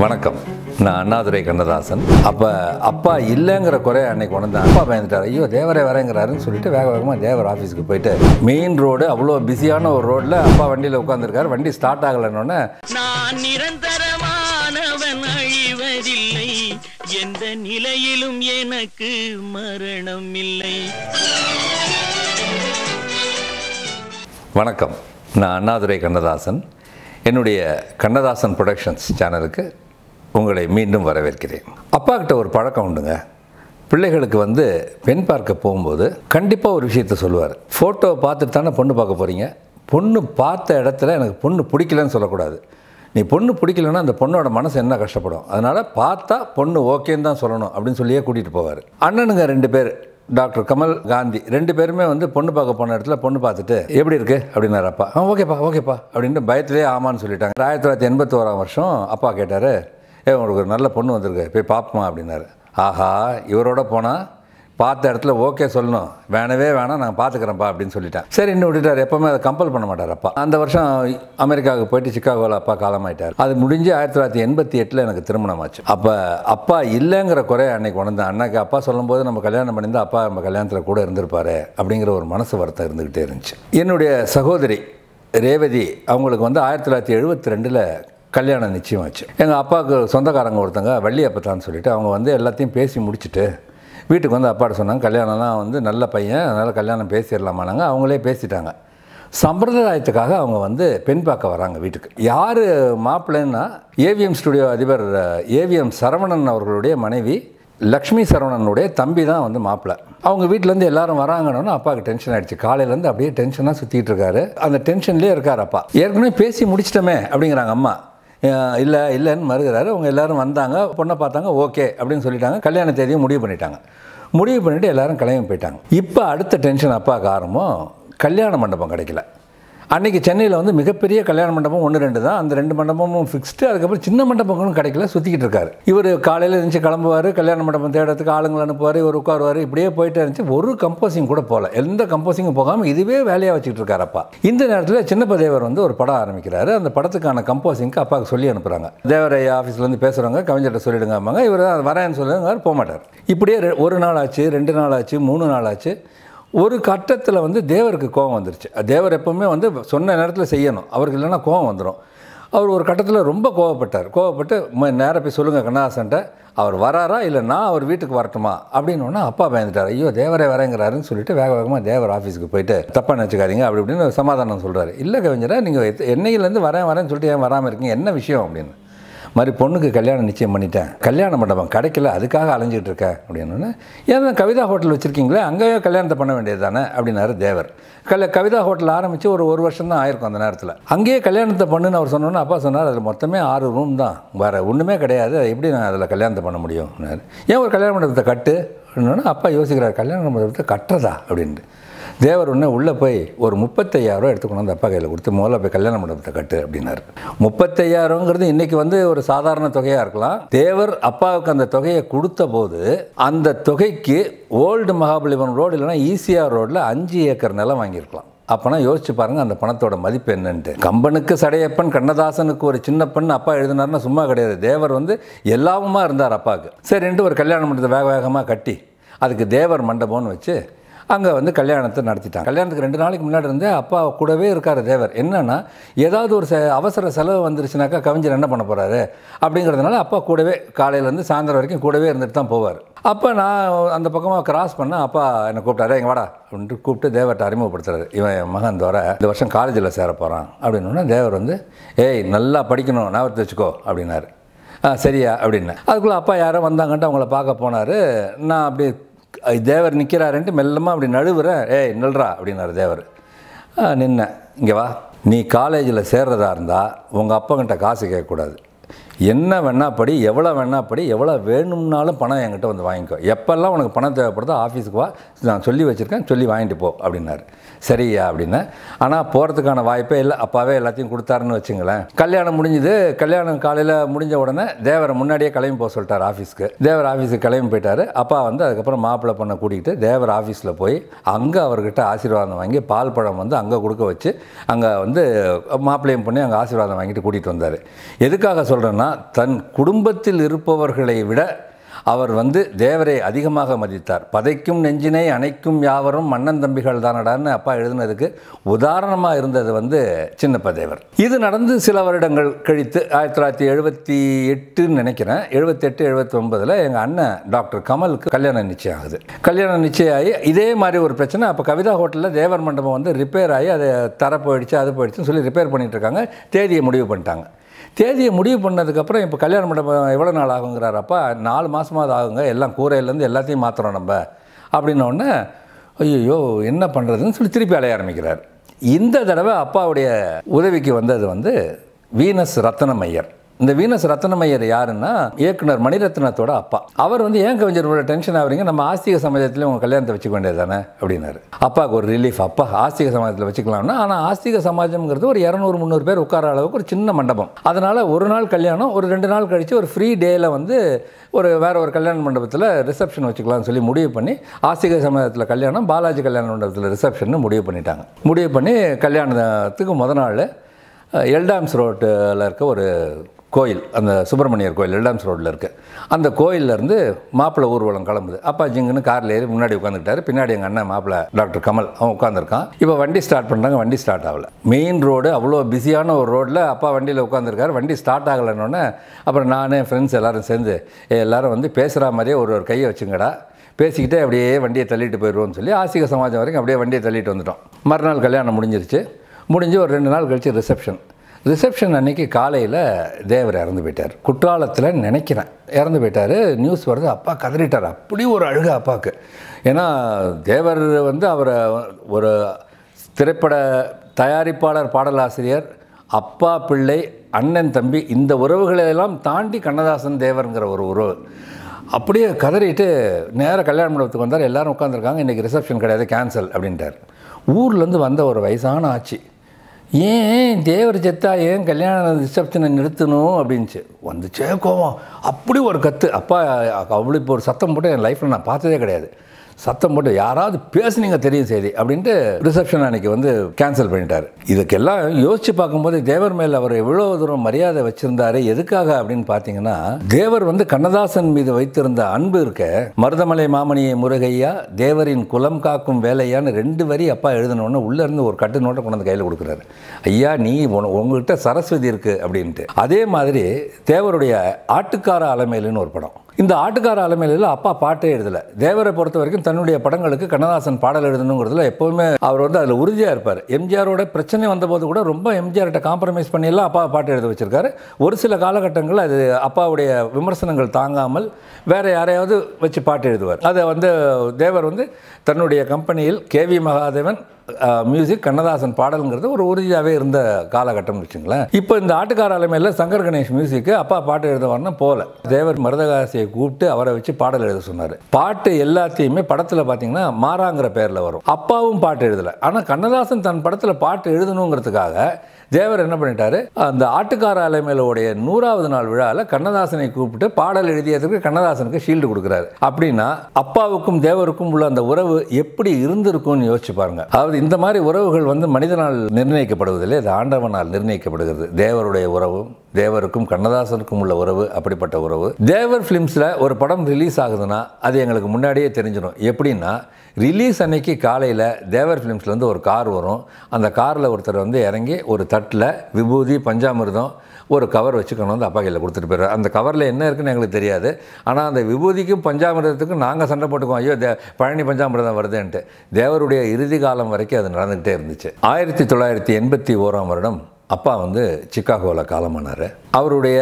வணக்கம் நான் அண்ணாதுரை கண்ணதாசன் அப்போ அப்பா இல்லைங்கிற குறைய அன்னைக்கு உணர்ந்தேன் அப்பா பயந்துட்டார் ஐயோ தேவரை வரேங்கிறாருன்னு சொல்லிட்டு வேக வேகமாக தேவர் ஆஃபீஸுக்கு போயிட்டு மெயின் ரோடு அவ்வளோ பிஸியான ஒரு ரோட்டில் அப்பா வண்டியில் உட்காந்துருக்காரு வண்டி ஸ்டார்ட் ஆகலைன்னொன்னே நான் எந்த நிலையிலும் எனக்கு மரணம் இல்லை வணக்கம் நான் அண்ணாதுரை கண்ணதாசன் என்னுடைய கண்ணதாசன் ப்ரொடக்ஷன்ஸ் சேனலுக்கு உங்களை மீண்டும் வரவேற்கிறேன் அப்பா கிட்ட ஒரு பழக்கம் உண்டுங்க பிள்ளைகளுக்கு வந்து பெண் பார்க்க போகும்போது கண்டிப்பாக ஒரு விஷயத்த சொல்லுவார் ஃபோட்டோவை பார்த்துட்டு தானே பொண்ணு பார்க்க போகிறீங்க பொண்ணு பார்த்த இடத்துல எனக்கு பொண்ணு பிடிக்கலன்னு சொல்லக்கூடாது நீ பொண்ணு பிடிக்கலன்னா அந்த பொண்ணோட மனசு என்ன கஷ்டப்படும் அதனால் பார்த்தா பொண்ணு ஓகேன்னு தான் சொல்லணும் அப்படின்னு சொல்லியே கூட்டிகிட்டு போவார் அண்ணனுங்க ரெண்டு பேர் டாக்டர் கமல் காந்தி ரெண்டு பேருமே வந்து பொண்ணு பார்க்க போன இடத்துல பொண்ணு பார்த்துட்டு எப்படி இருக்கு அப்படின்னாரு அப்பா ஆ ஓகேப்பா ஓகேப்பா அப்படின்ட்டு பயத்திலே ஆமான்னு சொல்லிட்டாங்க ஆயிரத்தி தொள்ளாயிரத்தி ஓராம் வருஷம் அப்பா கேட்டார் ஏ உங்களுக்கு ஒரு நல்ல பொண்ணு வந்திருக்கு போய் பார்ப்போமா அப்படின்னாரு ஆஹா இவரோட போனால் பார்த்த இடத்துல ஓகே சொல்லணும் வேணவே வேணாம் நான் பார்த்துக்கிறேன்ப்பா அப்படின்னு சொல்லிட்டேன் சரி இன்னும் விட்டுட்டார் எப்போவுமே அதை கம்பல் பண்ண மாட்டார் அப்பா அந்த வருஷம் அமெரிக்காவுக்கு போயிட்டு சிக்காகோவில் அப்பா காலமாயிட்டார் அது முடிஞ்சு ஆயிரத்தி தொள்ளாயிரத்தி எண்பத்தி எட்டில் எனக்கு திருமணம் ஆச்சு அப்போ அப்பா இல்லைங்கிற குறை அன்னைக்கு உணர்ந்தேன் அண்ணாக்கு அப்பா சொல்லும்போது நம்ம கல்யாணம் பண்ணியிருந்தா அப்பா நம்ம கல்யாணத்தில் கூட இருந்திருப்பாரு அப்படிங்கிற ஒரு மனசு வருத்தம் இருந்துக்கிட்டே இருந்துச்சு என்னுடைய சகோதரி ரேவதி அவங்களுக்கு வந்து ஆயிரத்தி தொள்ளாயிரத்தி எழுபத்தி ரெண்டில் கல்யாணம் நிச்சயமாச்சு எங்கள் அப்பாவுக்கு சொந்தக்காரங்க ஒருத்தங்க வள்ளி அப்பத்தான்னு சொல்லிட்டு அவங்க வந்து எல்லாத்தையும் பேசி முடிச்சுட்டு வீட்டுக்கு வந்து அப்பாட்ட சொன்னாங்க கல்யாணம்லாம் வந்து நல்ல பையன் அதனால் கல்யாணம் பேசிடலாமானாங்க அவங்களே பேசிட்டாங்க சம்பிரதாயத்துக்காக அவங்க வந்து பெண் பார்க்க வராங்க வீட்டுக்கு யார் மாப்பிள்ளைன்னா ஏவிஎம் ஸ்டுடியோ அதிபர் ஏவிஎம் சரவணன் அவர்களுடைய மனைவி லக்ஷ்மி சரவணனுடைய தம்பி தான் வந்து மாப்பிள்ளை அவங்க வீட்டிலேருந்து எல்லாரும் வராங்கன்னு அப்பாவுக்கு டென்ஷன் ஆகிடுச்சு காலையிலேருந்து அப்படியே டென்ஷனாக சுற்றிட்டு இருக்காரு அந்த டென்ஷன்லேயே இருக்கார் அப்பா ஏற்கனவே பேசி முடிச்சிட்டோமே அப்படிங்கிறாங்க அம்மா இல்லை இல்லைன்னு மறுகிறாரு அவங்க எல்லோரும் வந்தாங்க பொண்ணை பார்த்தாங்க ஓகே அப்படின்னு சொல்லிட்டாங்க கல்யாண தேதியும் முடிவு பண்ணிட்டாங்க முடிவு பண்ணிவிட்டு எல்லோரும் கிளம்பி போயிட்டாங்க இப்போ அடுத்த டென்ஷன் அப்பாவுக்கு ஆரம்பம் கல்யாண மண்டபம் கிடைக்கல அன்றைக்கி சென்னையில் வந்து மிகப்பெரிய கல்யாண மண்டபம் ஒன்று ரெண்டு தான் அந்த ரெண்டு மண்டபமும் ஃபிக்ஸ்டு அதுக்கப்புறம் சின்ன மண்டபங்களும் கிடைக்கல சுற்றிக்கிட்டு இருக்காரு இவர் காலையில் இருந்துச்சு கிளம்புவார் கல்யாண மண்டபம் தேடத்துக்கு ஆளுங்களை அனுப்புவார் இவர் உட்காருவார் இப்படியே போயிட்டே இருந்துச்சு ஒரு கம்போசிங் கூட போகல எந்த கம்போசிங்கும் போகாமல் இதுவே வேலையாக வச்சுக்கிட்டு இருக்காரப்பா இந்த நேரத்தில் சின்னப்ப தேவர் வந்து ஒரு படம் ஆரம்பிக்கிறாரு அந்த படத்துக்கான கம்போசிங்க்கு அப்பாவுக்கு சொல்லி அனுப்புகிறாங்க தேவரையா ஆஃபீஸ்லேருந்து பேசுகிறவங்க கவிஞர்கிட்ட சொல்லிடுங்க இவர் வரேன்னு சொல்லுங்க போக மாட்டார் இப்படியே ஒரு நாள் ஆச்சு ரெண்டு நாள் ஆச்சு மூணு நாள் ஆச்சு ஒரு கட்டத்தில் வந்து தேவருக்கு கோவம் வந்துருச்சு தேவர் எப்பவுமே வந்து சொன்ன நேரத்தில் செய்யணும் அவருக்கு இல்லைன்னா கோவம் வந்துடும் அவர் ஒரு கட்டத்தில் ரொம்ப கோவப்பட்டார் கோவப்பட்டு நேரம் போய் சொல்லுங்கள் கண்ணாசன்ட்ட அவர் வராரா இல்லை நான் அவர் வீட்டுக்கு வரட்டுமா அப்படின்னு அப்பா பயந்துட்டார் ஐயோ தேவரே வரேங்கிறாருன்னு சொல்லிட்டு வேக வேகமாக தேவர் ஆஃபீஸுக்கு போயிட்டு தப்பாக நினச்சிக்காதீங்க அப்படி ஒரு சமாதானம் சொல்கிறார் இல்லை கவிஞரா நீங்கள் என்னையிலேருந்து வரேன் வரேன்னு சொல்லிட்டு ஏன் வராமல் இருக்கீங்க என்ன விஷயம் அப்படின்னு மாதிரி பொண்ணுக்கு கல்யாணம் நிச்சயம் பண்ணிட்டேன் கல்யாண மண்டபம் கிடைக்கல அதுக்காக அலைஞ்சிட்டு இருக்கேன் அப்படின்னு ஏன்னா கவிதா ஹோட்டல் வச்சுருக்கீங்களே அங்கேயோ கல்யாணத்தை பண்ண வேண்டியது தானே அப்படின்னாரு தேவர் கல் கவிதா ஹோட்டல் ஆரம்பித்து ஒரு ஒரு வருஷம் தான் ஆயிருக்கும் அந்த நேரத்தில் அங்கேயே கல்யாணத்தை பண்ணுன்னு அவர் சொன்னோன்னா அப்பா சொன்னார் அதில் மொத்தமே ஆறு ரூம் தான் வேறு ஒன்றுமே கிடையாது எப்படி நான் அதில் கல்யாணத்தை பண்ண முடியும் ஏன் ஒரு கல்யாண மண்டபத்தை கட்டு அப்படின்னா அப்பா யோசிக்கிறார் கல்யாண மண்டபத்தை கட்டுறதா அப்படின்ட்டு தேவர் ஒன்று உள்ளே போய் ஒரு முப்பத்தையாயிரரூவா எடுத்துக்கணும் வந்து அப்பா கையில் கொடுத்து முதல்ல போய் கல்யாண மண்டபத்தை கட்டு அப்படின்னாரு முப்பத்தையாயிரங்கிறது இன்றைக்கி வந்து ஒரு சாதாரண தொகையாக இருக்கலாம் தேவர் அப்பாவுக்கு அந்த தொகையை கொடுத்த போது அந்த தொகைக்கு ஓல்டு மகாபலிபுரம் ரோடு இல்லைனா ஈசிஆர் ரோடில் அஞ்சு ஏக்கர் நிலம் வாங்கியிருக்கலாம் அப்போனா யோசிச்சு பாருங்கள் அந்த பணத்தோட மதிப்பு என்னன்ட்டு கம்பனுக்கு சடையப்பன் கண்ணதாசனுக்கு ஒரு சின்ன பெண் அப்பா எழுதினார்னா சும்மா கிடையாது தேவர் வந்து எல்லாமுமா இருந்தார் அப்பாவுக்கு சரின்ட்டு ஒரு கல்யாண மண்டபத்தை வேக வேகமாக கட்டி அதுக்கு தேவர் மண்டபம்னு வச்சு அங்கே வந்து கல்யாணத்தை நடத்திட்டாங்க கல்யாணத்துக்கு ரெண்டு நாளைக்கு முன்னாடி இருந்து அப்பா கூடவே இருக்கார் தேவர் என்னென்னா ஏதாவது ஒரு அவசர செலவு வந்துருச்சுனாக்கா கவிஞர் என்ன பண்ண போகிறாரு அப்படிங்கிறதுனால அப்பா கூடவே காலையிலேருந்து சாயந்தரம் வரைக்கும் கூடவே இருந்துட்டு தான் போவார் அப்போ நான் அந்த பக்கமாக கிராஸ் பண்ண அப்பா என்னை கூப்பிட்டாரு எங்கள் வாடா அப்படின்ட்டு கூப்பிட்டு தேவர்கிட்ட அறிமுகப்படுத்துறாரு இவன் என் மகன் தவிர இந்த வருஷம் காலேஜில் சேர போகிறான் அப்படின்னா தேவர் வந்து ஏய் நல்லா படிக்கணும் ஞாபகத்தை வச்சுக்கோ அப்படின்னாரு சரியா அப்படின்னு அதுக்குள்ளே அப்பா யாரோ வந்தாங்கன்ட்டு அவங்கள பார்க்க போனார் நான் அப்படியே தேவர் நிற்கிறாருன்ட்டு மெல்லமாக அப்படி நழுவுறேன் ஏய் நல்றா அப்படின்னாரு தேவர் நின்ன இங்கே வா நீ காலேஜில் சேர்றதா இருந்தால் உங்கள் அப்பங்கிட்ட காசு கேட்கக்கூடாது என்ன வேணா படி எவ்வளோ வேணா படி எவ்வளோ வேணும்னாலும் பணம் என்கிட்ட வந்து வாங்கிக்கோ எப்போல்லாம் உனக்கு பணம் தேவைப்படுதோ ஆஃபீஸுக்கு வா நான் சொல்லி வச்சுருக்கேன் சொல்லி வாங்கிட்டு போ அப்படின்னாரு சரியா அப்படின்னு ஆனால் போகிறதுக்கான வாய்ப்பே இல்லை அப்பாவே எல்லாத்தையும் கொடுத்தாருன்னு வச்சுங்களேன் கல்யாணம் முடிஞ்சுது கல்யாணம் காலையில் முடிஞ்ச உடனே தேவரை முன்னாடியே கிளம்பி போக சொல்லிட்டார் ஆஃபீஸ்க்கு தேவர் ஆஃபீஸுக்கு கிளம்பி போயிட்டார் அப்பா வந்து அதுக்கப்புறம் மாப்பிள்ளை பொண்ணை கூட்டிகிட்டு தேவர் ஆஃபீஸில் போய் அங்கே அவர்கிட்ட ஆசீர்வாதம் வாங்கி பால் பழம் வந்து அங்கே கொடுக்க வச்சு அங்கே வந்து மாப்பிள்ளையும் பொண்ணு அங்கே ஆசீர்வாதம் வாங்கிட்டு கூட்டிகிட்டு வந்தார் எதுக்காக சொல்கிறேன்னா சொன்னால் தன் குடும்பத்தில் இருப்பவர்களை விட அவர் வந்து தேவரை அதிகமாக மதித்தார் பதைக்கும் நெஞ்சினை அணைக்கும் யாவரும் மன்னன் தம்பிகள் தானடான்னு அப்பா எழுதினதுக்கு உதாரணமாக இருந்தது வந்து சின்னப்பதேவர் இது நடந்து சில வருடங்கள் கழித்து ஆயிரத்தி தொள்ளாயிரத்தி எழுபத்தி எட்டுன்னு நினைக்கிறேன் எழுபத்தெட்டு எழுபத்தி ஒன்பதில் எங்கள் அண்ணன் டாக்டர் கமலுக்கு கல்யாணம் நிச்சயம் ஆகுது கல்யாணம் நிச்சயம் ஆகி இதே மாதிரி ஒரு பிரச்சனை அப்போ கவிதா ஹோட்டலில் தேவர் மண்டபம் வந்து ரிப்பேர் ஆகி அதை தர போயிடுச்சு அது போயிடுச்சுன்னு சொல்லி ரிப்பேர் பண்ணிகிட்டு இருக்காங்க தேதியை முடிவு பண்ணிட்டாங்க தேதியை முடிவு பண்ணதுக்கப்புறம் இப்போ கல்யாணம் மண்டபம் எவ்வளோ நாள் ஆகுங்கிறாரப்பா நாலு மாதமாவது ஆகுங்க எல்லாம் கூரையிலேருந்து எல்லாத்தையும் மாற்றுறோம் நம்ம அப்படின்னோடனே ஐயோ என்ன பண்ணுறதுன்னு சொல்லி திருப்பி அலைய ஆரம்பிக்கிறார் இந்த தடவை அப்பாவுடைய உதவிக்கு வந்தது வந்து வீனஸ் ஐயர் இந்த வீனஸ் ரத்னமையர் யாருன்னா இயக்குனர் மணிரத்னத்தோட அப்பா அவர் வந்து ஏன் கவிஞர் டென்ஷன் ஆகுறீங்க நம்ம ஆஸ்திக சமாஜத்தில் உங்கள் கல்யாணத்தை வச்சுக்க வேண்டியது தானே அப்படின்னாரு அப்பாவுக்கு ஒரு ரிலீஃப் அப்பா ஆஸ்திக சமாஜத்தில் வச்சுக்கலாம்னா ஆனால் ஆஸ்திக சமாஜம்ங்கிறது ஒரு இரநூறு முந்நூறு பேர் உட்கார அளவுக்கு ஒரு சின்ன மண்டபம் அதனால் ஒரு நாள் கல்யாணம் ஒரு ரெண்டு நாள் கழித்து ஒரு ஃப்ரீ டேயில் வந்து ஒரு வேறு ஒரு கல்யாண மண்டபத்தில் ரிசப்ஷன் வச்சுக்கலாம்னு சொல்லி முடிவு பண்ணி ஆஸ்திக சமாஜத்தில் கல்யாணம் பாலாஜி கல்யாண மண்டபத்தில் ரிசப்ஷன் முடிவு பண்ணிட்டாங்க முடிவு பண்ணி கல்யாணத்துக்கு முத நாள் எல்டாம்ஸ் ரோட்டில் இருக்க ஒரு கோயில் அந்த சுப்பிரமணியர் கோயில் ரெண்டாம்ஸ் ரோட்டில் இருக்குது அந்த கோயிலேருந்து மாப்பிள்ளை ஊர்வலம் கிளம்புது அப்பாச்சிங்கன்னு காரில் ஏறி முன்னாடி உட்காந்துக்கிட்டாரு பின்னாடி எங்கள் அண்ணன் மாப்பிள்ளை டாக்டர் கமல் அவன் உட்காந்துருக்கான் இப்போ வண்டி ஸ்டார்ட் பண்ணுறாங்க வண்டி ஸ்டார்ட் ஆகலை மெயின் ரோடு அவ்வளோ பிஸியான ஒரு ரோட்டில் அப்பா வண்டியில் உட்காந்துருக்காரு வண்டி ஸ்டார்ட் ஆகலைன்னொன்னே அப்புறம் நான் என் ஃப்ரெண்ட்ஸ் எல்லோரும் சேர்ந்து எல்லோரும் வந்து பேசுகிற மாதிரியே ஒரு ஒரு கையை வச்சுங்கடா பேசிக்கிட்டே அப்படியே வண்டியை தள்ளிட்டு போயிடுவோம்னு சொல்லி ஆசிக சமாஜம் வரைக்கும் அப்படியே வண்டியை தள்ளிட்டு வந்துட்டோம் மறுநாள் கல்யாணம் முடிஞ்சிருச்சு முடிஞ்சு ஒரு ரெண்டு நாள் கழித்து ரிசப்ஷன் ரிசப்ஷன் அன்றைக்கி காலையில் தேவர் இறந்து போயிட்டார் குற்றாலத்தில் நினைக்கிறேன் இறந்து போயிட்டார் நியூஸ் வருது அப்பா கதறிட்டார் அப்படி ஒரு அழுக அப்பாவுக்கு ஏன்னா தேவர் வந்து அவரை ஒரு திரைப்பட தயாரிப்பாளர் பாடலாசிரியர் அப்பா பிள்ளை அண்ணன் தம்பி இந்த உறவுகளையெல்லாம் தாண்டி கண்ணதாசன் தேவருங்கிற ஒரு உறவு அப்படியே கதறிட்டு நேராக கல்யாண மண்டபத்துக்கு வந்தார் எல்லோரும் உட்காந்துருக்காங்க இன்றைக்கி ரிசப்ஷன் கிடையாது கேன்சல் அப்படின்ட்டார் ஊர்லேருந்து வந்த ஒரு வயசான ஆட்சி ஏன் தேவர் செத்தா ஏன் கல்யாண ரிசப்ஷனை நிறுத்தணும் அப்படின்ச்சு வந்துச்சே கோவம் அப்படி ஒரு கற்று அப்பா அவ்வளோ இப்போ ஒரு சத்தம் போட்டு என் லைஃப்பில் நான் பார்த்ததே கிடையாது சத்தம் போட்டு யாராவது பேசுனீங்க தெரியும் செய்தி அப்படின்ட்டு ரிசப்ஷன் அன்னைக்கு வந்து கேன்சல் பண்ணிட்டார் இதுக்கெல்லாம் யோசிச்சு பார்க்கும்போது தேவர் மேல் அவர் எவ்வளோ தூரம் மரியாதை வச்சிருந்தாரு எதுக்காக அப்படின்னு பார்த்தீங்கன்னா தேவர் வந்து கண்ணதாசன் மீது வைத்திருந்த அன்பு இருக்க மருதமலை மாமணியை முருகையா தேவரின் குலம் காக்கும் வேலையான்னு ரெண்டு வரி அப்பா எழுதினோன்னு உள்ளேருந்து ஒரு கட்டு நோட்டை கொண்டு கையில் கொடுக்குறாரு ஐயா நீ உங்ககிட்ட சரஸ்வதி இருக்குது அப்படின்ட்டு அதே மாதிரி தேவருடைய ஆட்டுக்கார அலமேலுன்னு ஒரு படம் இந்த ஆட்டுக்கார அலைமையில அப்பா பாட்டே எழுதலை தேவரை பொறுத்த வரைக்கும் தன்னுடைய படங்களுக்கு கண்ணதாசன் பாடல் எழுதணுங்கிறதுல எப்போவுமே அவர் வந்து அதில் உறுதியாக இருப்பார் எம்ஜிஆரோட பிரச்சனை வந்தபோது கூட ரொம்ப எம்ஜிஆர்கிட்ட காம்ப்ரமைஸ் பண்ணியெல்லாம் அப்பா பாட்டு எழுத வச்சிருக்காரு ஒரு சில காலகட்டங்களில் அது அப்பாவுடைய விமர்சனங்கள் தாங்காமல் வேற யாரையாவது வச்சு பாட்டு எழுதுவார் அதை வந்து தேவர் வந்து தன்னுடைய கம்பெனியில் K V Mahadevan music Kannadasan பாடலுங்கிறது ஒரு உறுதியாகவே இருந்த காலகட்டம்னு வச்சுங்களேன் இப்போ இந்த ஆட்டுக்கார அலைமையில் சங்கர் கணேஷ் மியூசிக்கு அப்பா பாட்டு எழுத வரணும் போல தேவர் மருதகாசியை கூப்பிட்டு அவரை வச்சு பாடல் எழுத சொன்னார் பாட்டு எல்லாத்தையுமே படத்தில் பார்த்தீங்கன்னா மாறாங்கிற பேரில் வரும் அப்பாவும் பாட்டு எழுதலை ஆனால் கண்ணதாசன் தன் படத்தில் பாட்டு எழுதணுங்கிறதுக்காக தேவர் என்ன பண்ணிட்டாரு அந்த ஆட்டுக்கார அலைமையிலோடைய நூறாவது நாள் விழாவில் கண்ணதாசனை கூப்பிட்டு பாடல் எழுதியதுக்கு கண்ணதாசனுக்கு ஷீல்டு கொடுக்குறாரு அப்படின்னா அப்பாவுக்கும் தேவருக்கும் உள்ள அந்த உறவு எப்படி இருந்திருக்கும்னு யோசிச்சு பாருங்க அதாவது அதாவது இந்த மாதிரி உறவுகள் வந்து மனிதனால் நிர்ணயிக்கப்படுவதில்லை அது ஆண்டவனால் நிர்ணயிக்கப்படுகிறது தேவருடைய உறவு தேவருக்கும் கண்ணதாசனுக்கும் உள்ள உறவு அப்படிப்பட்ட உறவு தேவர் ஃபிலிம்ஸில் ஒரு படம் ரிலீஸ் ஆகுதுன்னா அது எங்களுக்கு முன்னாடியே தெரிஞ்சிடும் எப்படின்னா ரிலீஸ் அன்னைக்கு காலையில் தேவர் ஃபிலிம்ஸ்லேருந்து ஒரு கார் வரும் அந்த காரில் ஒருத்தர் வந்து இறங்கி ஒரு தட்டில் விபூதி பஞ்சாமிர்தம் ஒரு கவர் வச்சு கொண்டு வந்து அப்பா கையில் கொடுத்துட்டு போயிடுற அந்த கவரில் என்ன இருக்குன்னு எங்களுக்கு தெரியாது ஆனால் அந்த விபூதிக்கும் பஞ்சாமிரதத்துக்கும் நாங்கள் சண்டை போட்டுக்குவோம் ஐயோ தே பழனி பஞ்சாமிரதம் வருதுன்ட்டு தேவருடைய இறுதி காலம் வரைக்கும் அது நடந்துகிட்டே இருந்துச்சு ஆயிரத்தி தொள்ளாயிரத்தி எண்பத்தி ஓராம் வருடம் அப்பா வந்து சிக்காகோவில் காலமானார் அவருடைய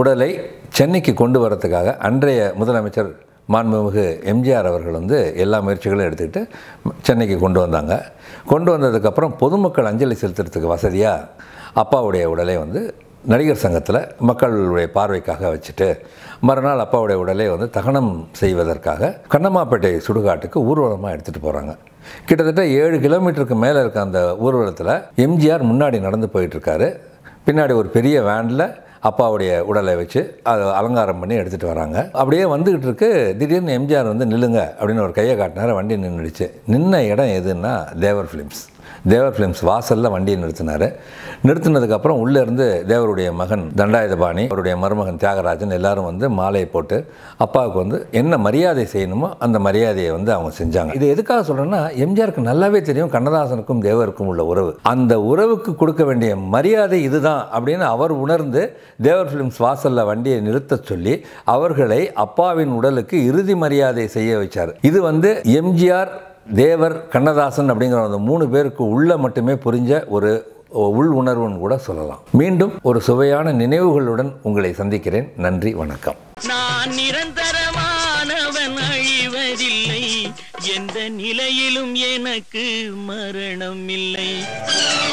உடலை சென்னைக்கு கொண்டு வரத்துக்காக அன்றைய முதலமைச்சர் மாண்புமிகு எம்ஜிஆர் அவர்கள் வந்து எல்லா முயற்சிகளும் எடுத்துக்கிட்டு சென்னைக்கு கொண்டு வந்தாங்க கொண்டு வந்ததுக்கப்புறம் பொதுமக்கள் அஞ்சலி செலுத்துறதுக்கு வசதியாக அப்பாவுடைய உடலை வந்து நடிகர் சங்கத்தில் மக்களுடைய பார்வைக்காக வச்சுட்டு மறுநாள் அப்பாவுடைய உடலை வந்து தகனம் செய்வதற்காக கண்ணம்மாப்பேட்டை சுடுகாட்டுக்கு ஊர்வலமாக எடுத்துகிட்டு போகிறாங்க கிட்டத்தட்ட ஏழு கிலோமீட்டருக்கு மேலே இருக்க அந்த ஊர்வலத்தில் எம்ஜிஆர் முன்னாடி நடந்து போயிட்டுருக்காரு பின்னாடி ஒரு பெரிய வேனில் அப்பாவுடைய உடலை வச்சு அதை அலங்காரம் பண்ணி எடுத்துகிட்டு வராங்க அப்படியே வந்துக்கிட்டு இருக்கு திடீர்னு எம்ஜிஆர் வந்து நில்லுங்க அப்படின்னு ஒரு கையை காட்டினார் வண்டி நின்றுடுச்சு நின்ன இடம் எதுன்னா தேவர் ஃபிலிம்ஸ் தேவர் ஃபிலிம்ஸ் வாசலில் வண்டியை நிறுத்தினார் நிறுத்தினதுக்கப்புறம் உள்ளேருந்து தேவருடைய மகன் தண்டாயுதபாணி அவருடைய மருமகன் தியாகராஜன் எல்லாரும் வந்து மாலையை போட்டு அப்பாவுக்கு வந்து என்ன மரியாதை செய்யணுமோ அந்த மரியாதையை வந்து அவங்க செஞ்சாங்க இது எதுக்காக சொல்கிறேன்னா எம்ஜிஆருக்கு நல்லாவே தெரியும் கண்ணதாசனுக்கும் தேவருக்கும் உள்ள உறவு அந்த உறவுக்கு கொடுக்க வேண்டிய மரியாதை இதுதான் அப்படின்னு அவர் உணர்ந்து தேவர் ஃபிலிம்ஸ் வாசலில் வண்டியை நிறுத்த சொல்லி அவர்களை அப்பாவின் உடலுக்கு இறுதி மரியாதை செய்ய வச்சார் இது வந்து எம்ஜிஆர் தேவர் கண்ணதாசன் அப்படிங்கிற அந்த மூணு பேருக்கு உள்ள மட்டுமே புரிஞ்ச ஒரு உள் உணர்வுன்னு கூட சொல்லலாம் மீண்டும் ஒரு சுவையான நினைவுகளுடன் உங்களை சந்திக்கிறேன் நன்றி வணக்கம் நான் நிரந்தரமானவன் அழிவதில்லை எந்த நிலையிலும் எனக்கு மரணம் இல்லை